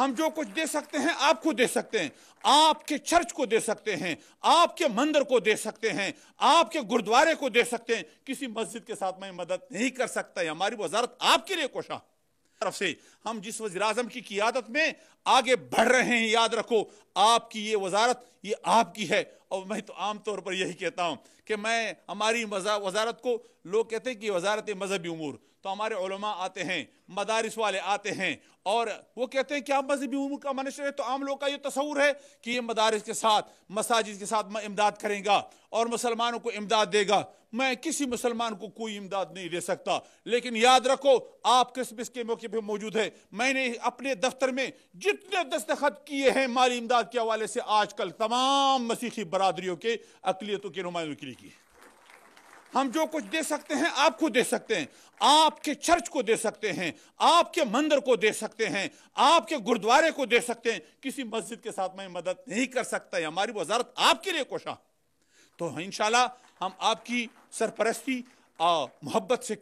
हम जो कुछ दे सकते हैं आपको दे सकते हैं आपके चर्च को दे सकते हैं आपके मंदिर को दे सकते हैं आपके गुरुद्वारे को दे सकते हैं किसी मस्जिद के साथ में मदद नहीं कर सकता है हमारी वजारत आपके लिए कोशा तरफ से हम जिस वजी अजम की क्यादत में आगे बढ़ रहे हैं याद रखो आपकी ये वजारत ये आपकी है और मैं तो आमतौर पर यही कहता हूँ कि मैं हमारी वजारत को लोग कहते हैं कि वजारत मजहबी उमूर तो हमारे ओलमा आते हैं मदारस वाले आते हैं और वो कहते हैं कि आप मजहबी उमूर का मनुष्य है तो आम लोग का ये तस्वूर है कि ये मदारस के साथ मसाजिद के साथ इमदाद करेगा और मुसलमानों को इमदाद देगा मैं किसी मुसलमान को कोई इमदाद नहीं दे सकता लेकिन याद रखो आप क्रिसमस के मौके पर मौजूद है मैंने अपने दफ्तर में जितने दस्तखत किए हैं माली इमदाद के हवाले से आजकल तमाम मसीही बर बरदरीों के अकलीतों के नुमाइंदों के लिए की हम जो कुछ दे सकते हैं आपको दे सकते हैं आपके चर्च को दे सकते हैं आपके मंदिर को दे सकते हैं आपके गुरुद्वारे को दे सकते हैं किसी मस्जिद के साथ मैं मदद नहीं कर सकता हमारी वजारत आपके लिए कोशा तो इनशाला हम आपकी सरपरस्ती मोहब्बत से